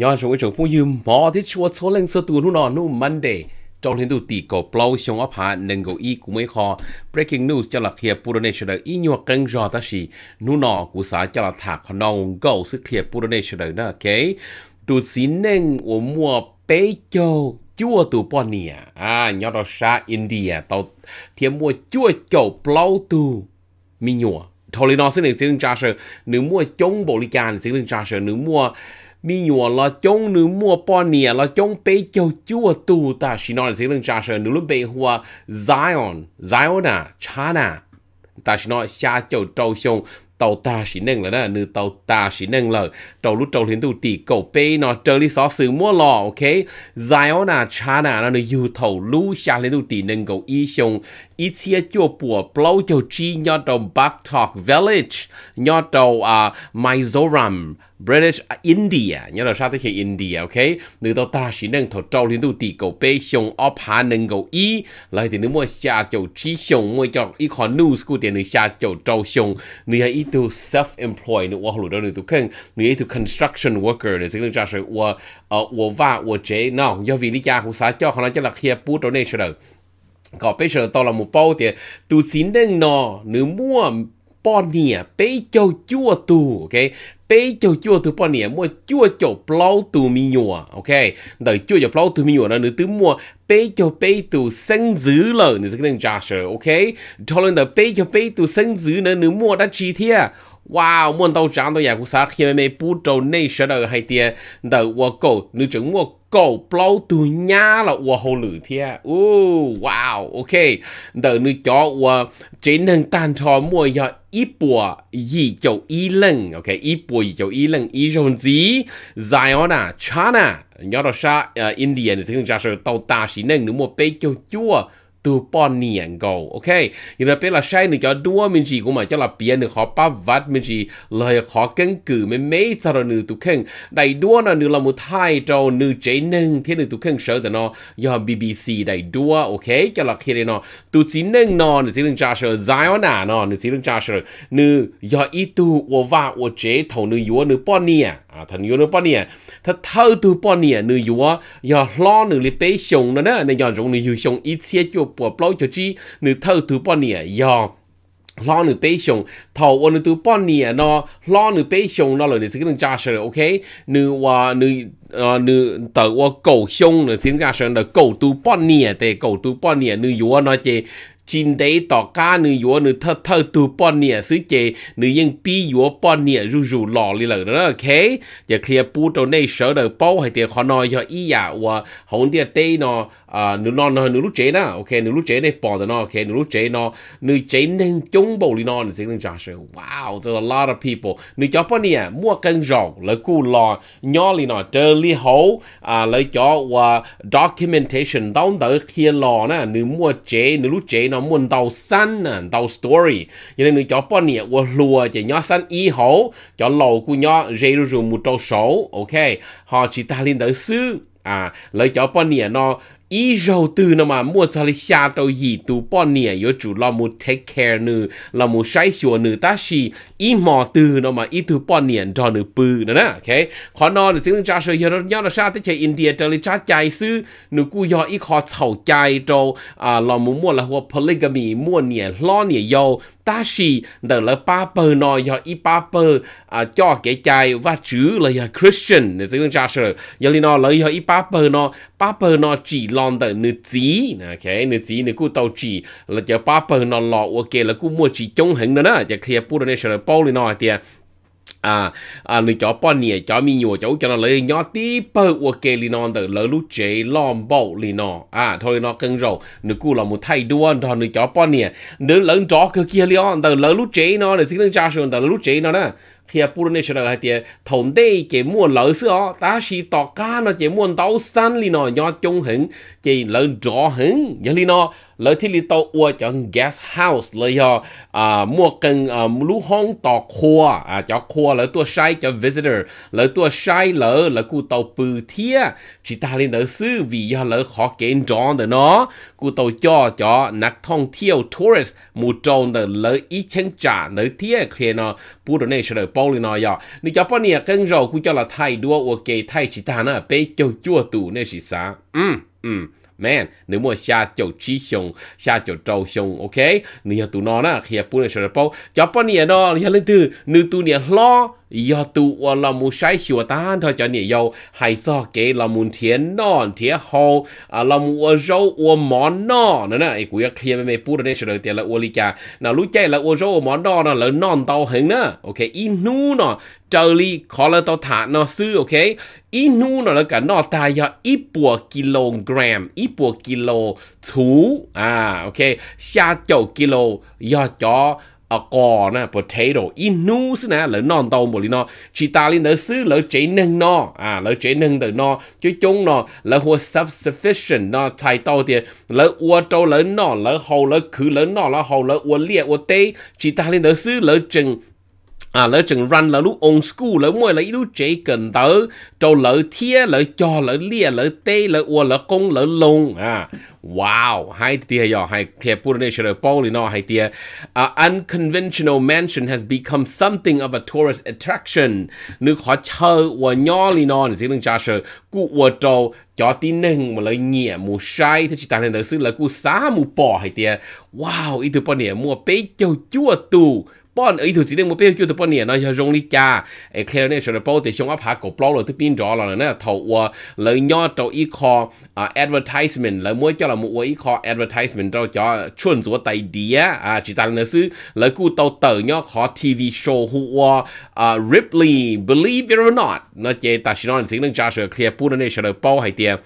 nhon sung chúng phong yum mò thì chua số lên số tu nu nọ Monday trong liên tục tỷ cổ plau xong áp hạ nâng gầu y cũng mấy kho breaking news cho là thiệp bùn nation đời y nhua căng rõ ta xì nu nọ của xã cho là thả khó nông gầu sự thiệp bùn nation đời đó ok tu xin nâng của mua bế châu chua tu bò nè à nhớ đó xa India tàu thiệp mua chua châu plau tu mi nhua thôi nó sẽ nên xin trả sự nếu mua chống bolikan sẽ nên trả sự nếu mua 你 nhỏ là chống nữ mua bao nhiêu là chống bê châu chua tu ta chỉ nói sẽ lên trả sợ nữ lúc bê hoa Zion Zion à China ta chỉ nói xa châu châu xong tàu ta chỉ nâng là nè, nữ tàu ta chỉ nâng là tàu lúc tàu liên tu tỷ cầu bê nó trở đi xó sự mua lò ok Zion à China à, nó nữ yêu thầu lú xa liên tu tỷ nâng cầu y xong ít xia chua bùa bao châu chi nhỏ tàu Backtalk Village nhỏ tàu à Mizoram British à, India nhớ là sao tới khi India ok nữ tàu ta chỉ nâng thầu trâu liên tục tỷ cầu bê xong ấp hà nâng cầu y lại thì nữ mua xa châu trí xong mua cho y khó news của tiền nữ xa châu trâu xong nữ hay y tu self employed nữ hoa lũ đó nữ tu khen nữ y tu construction worker để xin lương trả sự hoa hoa ờ, va hoa chế nào do vì lý gia của xã cho họ nói cho là khi bút donation mua. Ponia, pe cho chua tu, ok? Pe cho chua tu Ponia, mua chua cho plau tu mi nhua, ok? Đời chua cho plau tu mi nhua là nữ tứ mua pe cho pe tu sinh dữ lờ, nữ sẽ kêu Joshua, ok? Thôi lần đời pe cho pe tu sinh dữ nữa nữ mua đã chi thiệt, wow muốn đâu chẳng đâu cũng sao khi mà bù trâu nay sẽ đâu hay tiền đầu wo go nữ chứng wo go bao tu nhá là wo hồ lử thế oh wow ok đầu nữ cho wo chỉ năng tan cho mua giờ ít bùa gì chầu ít lần ok ít bùa gì chầu ít lần ít rồi gì dài on à chana nhớ đó sa ờ, India thì chúng ta sẽ tàu ta chỉ năng nữ mua bê chầu chua tu pon nian go ok như là bên là sai nữa cho đua mình chỉ cũng mà cho là biến được họ ba vắt mình chỉ lời họ căn cứ mình mấy cho nó nữ tu khen đại đua nó nữ là mu thai trâu nữ chế nâng thế nữ tu khen sợ cho nó do BBC đại đua ok cho là khi nó tu chỉ nâng nó nữ chỉ nâng cha sợ dài ở nà nó nữ chỉ nâng cha sợ nữ do ít tu ô va ô chế thầu nữ yếu nữ pon nian à thằng yêu nó bao nè thật thâu từ bao nè nữ yêu giờ lo nữ lấy bé nè nên giờ dùng yêu sông ít xe cho bỏ bao cho chi nữ thâu từ bao nè giờ lo nữ bé sông thầu ô nữ từ bao nè nó lo nữ bé sông nó là nữ cái thằng cha rồi ok nữ và nữ nữ tờ qua cầu sông nữ sẽ cái thằng cha rồi cầu tu bao nè tề cầu tu bao nè nữ yêu nó chơi chín đấy tỏ cá nữ yếu nữ thơ thơ tu bọn nè sứ chế nữ yên bi yếu bọn nè rù rù lò lì lờ đó ok giờ clear bu đầu này sở đời bao hay tiền khó nói cho ý giả và hồng tiền tây nó À, nếu non nó nữ lúc chế na ok nếu lúc chế này bỏ đó nó ok nếu lúc chế nó nữ chế nên chống bầu đi nó sẽ nên trả sự wow there's a lot of people nữ cho bao nhiêu mua cân rộng lấy cú lò nhỏ đi nó chơi li hậu à lấy cho và documentation đóng tới kia lò na nếu mua chế nếu lúc chế nó muốn tàu săn nè tàu story cho nên nữ cho bao nhiêu và lùa chỉ nhỏ săn y hậu cho lầu cú nhỏ dây rồi một trâu số ok họ chỉ ta lên tới xứ à lấy cho bao nhiêu nó ý rau tư nó mà mua cho lịch xa đâu gì tu bỏ nè yếu chủ lo mu take care nữ lo mu sai sửa nữ ta xì ý mò tư nó mà ý tu bỏ nè cho nữ bư nữa ok khó nó là xin cha sửa yếu nhau là sao tới chơi India trở lại cha chạy sư nữ cú yếu ý khó chầu chạy đâu à lo mu mua là hoa polygamy mua nè lo nè yếu ta xì đờ là ba bờ nọ do y ba bờ à cho cái chai và chữ là Christian để xin cha sửa yếu nó là do y ba bờ nọ ba bờ nọ chỉ lo lon tờ nữ chí ok nữ chí nữ cú tàu chỉ là chờ ba phần nó lọ ok là cú mua chỉ chống hình đó đó chờ kia bù đó này sẽ bao lên nó thì à à lựa chọn bao nhiêu cho mi nhiều cho cho nó lấy nhỏ tí bơ của kê li non từ lỡ lúc chế lom bầu li nó à thôi nó cân rồi nữ cu là một thay đua thôi lựa cho bao nhiêu nữ lớn chó cơ kia li on từ lỡ lúc chế nó để xin lên cha sườn từ lỡ lúc chế nó nè khi bù lên sờ hai tiệt thùng đây chỉ muốn lỡ sữa ta chỉ tỏ cá nó chỉ muốn tàu san li nó nhỏ chung hứng chỉ lỡ rõ hứng giờ li nó lỡ thì li tàu ua cho gas house lỡ à, à mua cần à lú hong tỏ khoa à cho khoa qua lỡ tua sai cho visitor lỡ tua sai lỡ lỡ cụ tàu bự thia chỉ ta lên lỡ sư vi do lỡ khó kiến tròn được nó cụ tàu cho cho nạc thong thiêu tourist mù tròn được lỡ ý chân cha lỡ thia khi nó bù đồ này sẽ được bao lên nó giờ nếu cho bao nhiêu cân rồi cụ cho là thay đua ok thay chỉ ta nó bé châu chua tu nên chỉ sa, um um man nếu mà xa chỗ chi xong xa chỗ trâu xong ok nếu tụi nó nè khi bún sờ bao cho bao nhiêu nó lên từ nếu tụi nó lo 要度我老母晒小蛋，他叫你要还早给老母填暖填好啊，老母我肉我毛暖呢呢，哎，古要看妹妹补的那时候点了我理解，那如今了我肉我毛暖呢，了暖到很呢，OK，一努呢，这里可了到塔呢是 OK，一努呢了个那大约一百 kilogram，一百 kilo 粗啊，OK，下九 kilo 要叫。à cỏ nè potato in nu xí nè lỡ non tàu một lý nó chỉ ta lên đỡ xứ lỡ chế nâng nó à lỡ chế nâng từ nó chứ chúng nó lỡ hồ self sufficient nó thay tàu thì lỡ ua tàu lỡ nó lỡ hầu lỡ khứ lỡ nó lỡ hầu lỡ ua liệt ua tê chỉ ta lên đỡ xứ lỡ chừng à lỡ chừng run lỡ lúc on school lỡ mỗi lỡ ít lúc chế cần tớ trâu lỡ thia lỡ cho lỡ lia lỡ tê lỡ ua lỡ công lỡ lông à wow hai tia yo hai tia pura nature pauli no hai tia à unconventional mansion has become something of a tourist attraction nữ khó chờ ua nhỏ li no nè lưng cha sơ cụ ua trâu cho tí nưng mà lỡ nhẹ mù sai thế chỉ ta nên lỡ sư lỡ cụ xá mù bỏ hai tia wow ít thứ bao nè mua bê châu chua tu 幫呢條指令目標叫做幫人啦，要用力加，誒，佢咧就係幫地上一排個 blog 落都變咗啦，咧頭話你要到依個啊 advertisement，你每叫啦冇話依個 advertisement 到咗穿咗第啲啊，啊，只但係是你估到到要個 TV show 或啊 Ripley，believe it or not，那嘢但係嗰陣時咧，就係佢幫咧就係包係啲。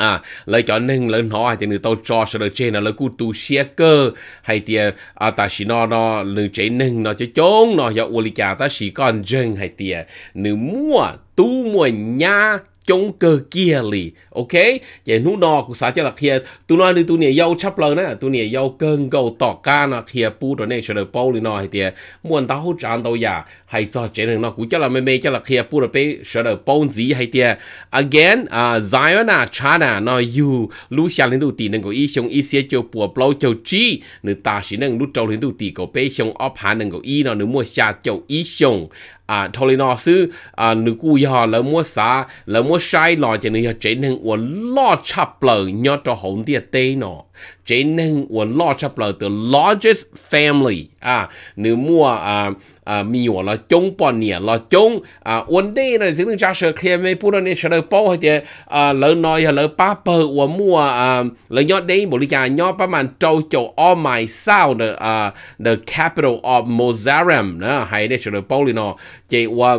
à lấy cho nên lên họ thì người tao cho sợ trên là lấy cú tu xe cơ hay thì à ta chỉ nó nó lừa chế nên nó cho chốn nó cho uolica ta chỉ còn dân hay thì à, nữ mua tu mua nhà chống cơ kia lì ok vậy nu nọ cũng sao cho là kia tụi nó đi tụi này yêu chấp lời nè tu nè, yêu cơn gầu tỏ ca nè kia bu rồi này sẽ được bao lì nọ hay tiệt muốn tao hỗ trợ tao ya hay cho chế này nó cũng cho là mê mê cho là kia bu đó bé sẽ được bao gì hay tiệt again à Zion à China nó you, lúc sáng lên tụi tì nè có ý xong ý sẽ cho bùa bao cho chi nữ ta chỉ nên lúc trâu lên tụi tì có bé xong ốp hà nè có ý nó nữ mua xa cho ý xong อ่าทอรินอซื้อ อ่าหนูกูยอแล้วมัวสาแล้วมัวใช้หลอจะนึงเจนหนึ่งอวนลอดชับเปล่ายอดตัวหงเดียเต้นอเจนหนึ่งอวนลอดชับเปล่า the largest family อ่าหนูมัวอ่า啊米我了中半年了中啊วันนี้นะสิ่งที่จะเชื่อเคลียร์ไม่พูดเนี่ยเชื่อป้อให้เดียอ่าเลยน้อยเลยป้าเปิดว่ามัวอ่าเลยยอดได้บริการยอดประมาณโจโจอ้อมไม่เศร้าเดออ่า the capital of Mozambique นะให้ได้เชื่อป้อเลยเนาะเจว่า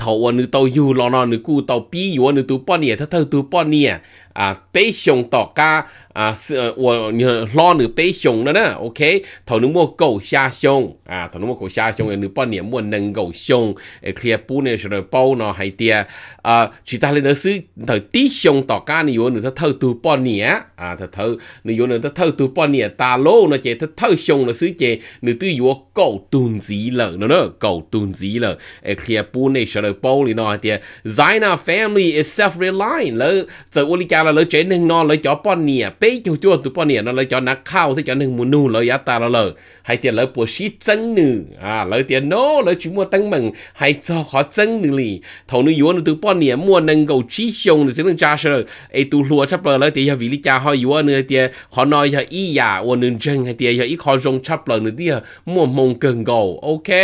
ทวันนึกตัวอยู่รอนอนนึกกูตัวปีอยู่วันนึกตัวป้อนเนี่ยถ้าเธอตัวป้อนเนี่ย啊北熊到家啊是我你老你北熊了呢，OK，头能摸狗下熊啊，头能摸狗下熊，你半年摸能够熊，诶，佢半年时候包呢还啲啊，其他你都是头低熊到家你有你他偷渡半年啊，他偷你有你他偷渡半年大佬呢，即他偷熊了是即你对有狗蹲子了呢，狗蹲子了，诶，佢半年时候包你呢还啲，Zina family is self-reliant 了，在我哋家。là lỡ chế nâng nó lỡ cho bọn nè bế chú chua tụ bọn nè nó lời chó nó khao thì chó nâng mù nụ lời giá ta là lỡ hay tiền lời bố xí chân nữ à lời tiền nó lời chú mua tăng mừng hay cho khó chân nữ lì thầu nữ yếu nữ tụ bọn mua nâng cầu trí xông nữ sẽ nâng cha sơ ấy tụ lùa chấp bờ, lời tiền vì lý cha họ yếu nữ tiền khó nói cho y giả ô nữ chân hay tiền ít khó rong chấp bờ, nữ tiền mua mông cần cầu ok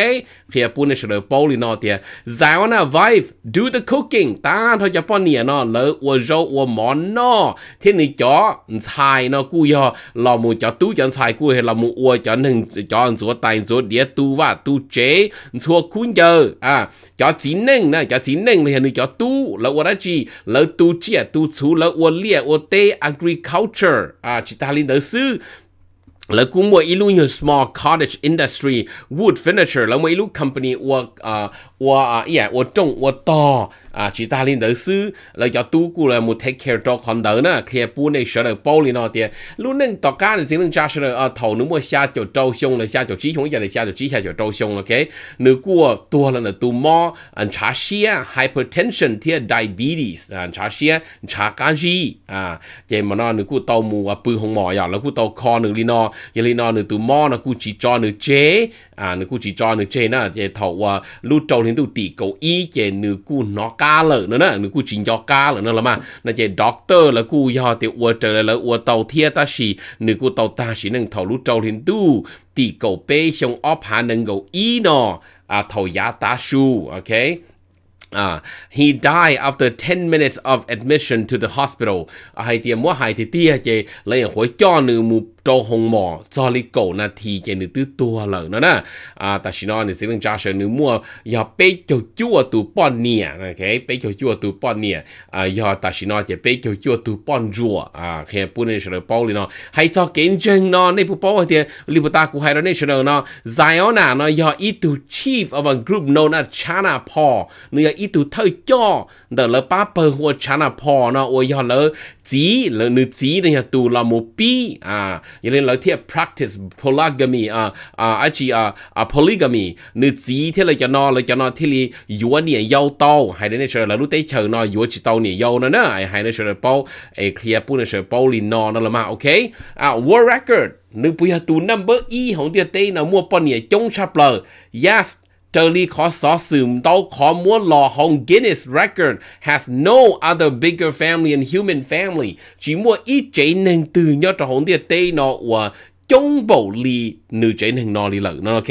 thì bố nữ sẽ lỡ bố lì nó tiền giáo na vibe do the cooking ta thôi cho bọn nè nó lỡ ô rau ô món nó thế này chó xài nó cú yo lò mù chó tú chọn xài cú hay là mù ua chọn nâng chó rùa tài rùa đĩa tu và tu chế rùa cuốn giờ à chó chín nâng nè chó chín nâng thì chó tu là ua đó chi là tu chia tu chú là ua lia ua tê agriculture à chỉ ta lên tới sư là cũng một ilu như small cottage industry wood furniture là một ilu company của uh, à, 我啊，依我中我多啊，其他领导是来要度过了，冇 take care 到看到呢，佢也不能说了包里那点，路能到家呢，只能加上了啊，头能么下就招凶了，下就鸡凶，也来下就鸡下就招凶了，OK，如果多了呢，多么啊，查血，hypertension 贴 diabetes 啊，查血查肝气啊，这么呢，如果到母啊，背红毛呀，如果到看呢里呢，也里呢，你多么呢，估计找呢这啊，你估计找呢这呢，这头啊，路到 trong đến tu tỷ cầu y chế nữ cu nó cá lợ nữa nè nữ cu chính cho cá lợ nữa là mà nè chế doctor là cu do tiểu uo trở lại là uo tàu thiê ta xì nữ cu tàu ta xì nâng thầu lú trâu đến tu tì cầu bê xong óp hà nâng cầu ý nọ à thầu giá ta su ok Uh, he died after 10 minutes of admission to the hospital. Hai tia mua hai tia tia chế lấy hồi cho nữ mù trâu hồng mỏ cho lý cổ na thì chạy nữ tư tua lờ nó nè à ta chỉ nói nữ sinh cha sẽ nữ mua giờ bê cho chua tụ bọn nè cái bê cho chua tụ bọn nè à giờ ta chỉ nói chạy bé cho chua tụ bọn rùa à khi bữa nay sẽ bao liền nó hay cho kiến chân nó nên bữa bao thì lý bữa ta cũng hay đó nên sẽ nó dài nó nè nó giờ ít tụ chief of a group known as China Paul nữa giờ ít tụ thơi cho đợt lỡ ba bờ của China Paul nó ôi giờ lỡ chỉ lỡ nữ chỉ này tụ là một pi à ye le lo thia practice polygamy a a a chi a a polygamy ni chi thia le cho no le cho no thi li yu ni yau tao hai de ne sure la lu te chờ no yu chi tao ni yau na na ai hai ne sure pau a clear pu ne sure pau li no na la ma okay a world record นึกปุยตูนัมเบอร์อีของเตียเต้นะมัวปนเนี่ยจงชาเปลยาส Tony khó xó sùm đâu khó mua lò hồng Guinness Record has no other bigger family in human family. Chỉ mua ít chế nên từ nhớ cho địa tây nó của chống lì nữ chế nên nó đi lỡ ok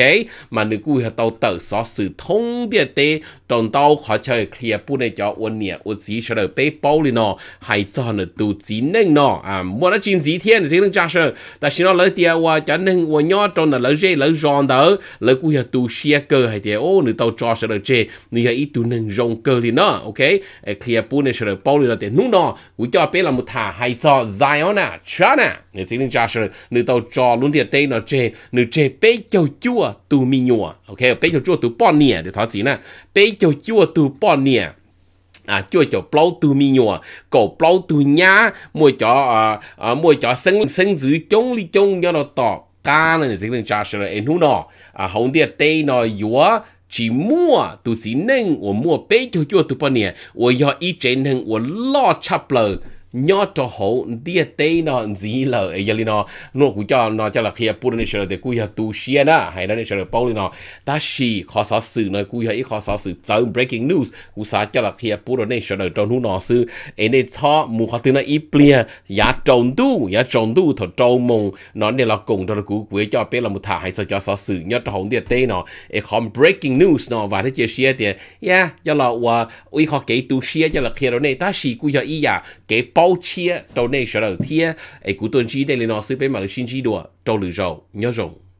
mà nữ cùi hả tàu tờ xó sự thông địa tế trong tàu khó chơi kia bù này cho ôn nhẹ ôn xí cho đời bế bao lì nó hay cho nữ tù dí nên nó à mua nó chín dí thiên dí nên cha sơ ta xin nó lỡ tìa hoa cho nên ôn nhỏ trong là lỡ dê lỡ giòn tờ lỡ cùi hả tù xia cơ hay tìa ô nữ tàu cho sợ đời chê nữ hả ít tù nên rong cơ lì nó ok kia bù này sợ đời bao lì nó tìa nụ nó cùi cho bế là một thả hay cho Zion à cha nè nữ dí cha sơ nữ tàu cho luôn địa tế nó chê nữ trẻ bé châu chua mi nhua ok bé châu chua tu nè để thọ gì nè bé châu chua tu nè à chua cho plau tu mi nhua cổ plau tu nhá mua cho à, à mua cho sinh sinh giữ li chống cho nó tỏ cá này sẽ được trả rồi em hú nó à hồng địa tây nó yếu chỉ mua tu chỉ nâng, tôi mua bé châu chua tu bò nè, tôi 要一整天，我老差不了。nhỏ cho hậu địa tây nó gì là ấy giờ nó nó cũng cho nó cho là khi phụ nữ sẽ để cúi tu sĩ na hay là sẽ bao nó ta chỉ khó sở sự nó cúi ý khó sở sự trong breaking news cũng sao cho là khi phụ nữ sẽ để trong nó sự ấy nên cho mu khó tiếng nó ý bia giá trồng tu giá trồng tu thọ trồng mông nó nên là cùng cho nó cú quế cho bé là một thả hay sao cho sở sự nhỏ cho hậu địa tây nó ấy không breaking news nó và thế chia sẻ thì yeah dạ, cho là và ý khó kể tu sĩ cho là khi đó này ta xì cúi cho ý à kể bao bao chia tàu này sở đầu thia ấy cũng tuần chi để là nó sư bên mà là xin chi đùa trong lửa dầu nhớ rồng